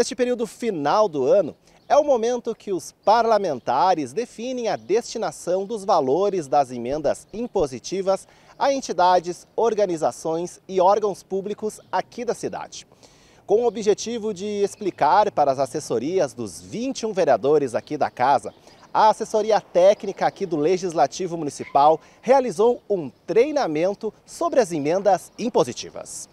Neste período final do ano, é o momento que os parlamentares definem a destinação dos valores das emendas impositivas a entidades, organizações e órgãos públicos aqui da cidade. Com o objetivo de explicar para as assessorias dos 21 vereadores aqui da casa, a assessoria técnica aqui do Legislativo Municipal realizou um treinamento sobre as emendas impositivas.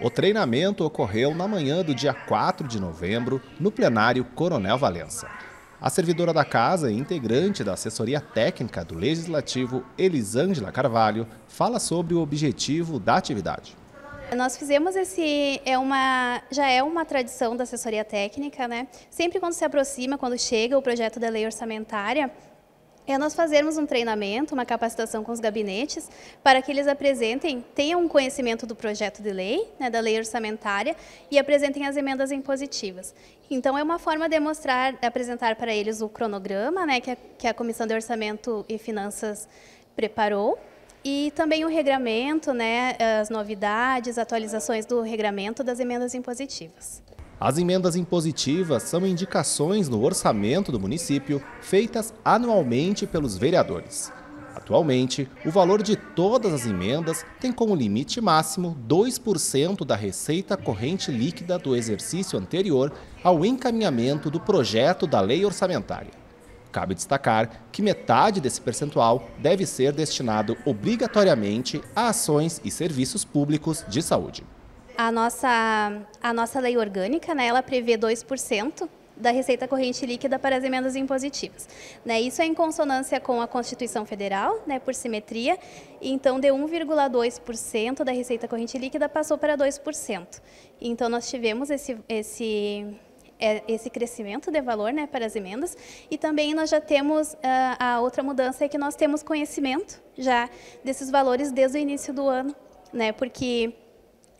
O treinamento ocorreu na manhã do dia 4 de novembro, no plenário Coronel Valença. A servidora da casa e integrante da assessoria técnica do Legislativo, Elisângela Carvalho, fala sobre o objetivo da atividade. Nós fizemos esse é uma já é uma tradição da assessoria técnica, né? Sempre quando se aproxima, quando chega o projeto da lei orçamentária, é nós fazermos um treinamento, uma capacitação com os gabinetes, para que eles apresentem, tenham um conhecimento do projeto de lei, né, da lei orçamentária, e apresentem as emendas impositivas. Então, é uma forma de mostrar, apresentar para eles o cronograma né, que, a, que a Comissão de Orçamento e Finanças preparou, e também o regramento, né, as novidades, atualizações do regramento das emendas impositivas. As emendas impositivas são indicações no orçamento do município feitas anualmente pelos vereadores. Atualmente, o valor de todas as emendas tem como limite máximo 2% da receita corrente líquida do exercício anterior ao encaminhamento do projeto da lei orçamentária. Cabe destacar que metade desse percentual deve ser destinado obrigatoriamente a ações e serviços públicos de saúde. A nossa, a nossa lei orgânica, né, ela prevê 2% da receita corrente líquida para as emendas impositivas. Né, isso é em consonância com a Constituição Federal, né, por simetria, então de 1,2% da receita corrente líquida passou para 2%. Então nós tivemos esse, esse é, esse crescimento de valor né, para as emendas e também nós já temos uh, a outra mudança é que nós temos conhecimento já desses valores desde o início do ano, né, porque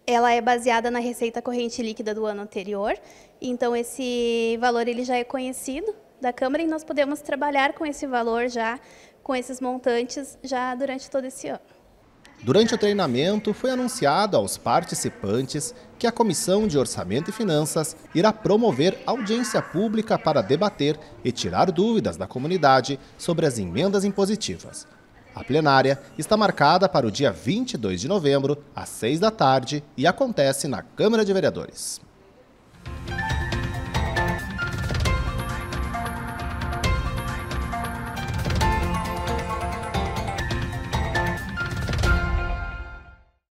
ela é baseada na receita corrente líquida do ano anterior. Então esse valor ele já é conhecido da Câmara e nós podemos trabalhar com esse valor já, com esses montantes já durante todo esse ano. Durante o treinamento, foi anunciado aos participantes que a Comissão de Orçamento e Finanças irá promover audiência pública para debater e tirar dúvidas da comunidade sobre as emendas impositivas. A plenária está marcada para o dia 22 de novembro, às 6 da tarde, e acontece na Câmara de Vereadores.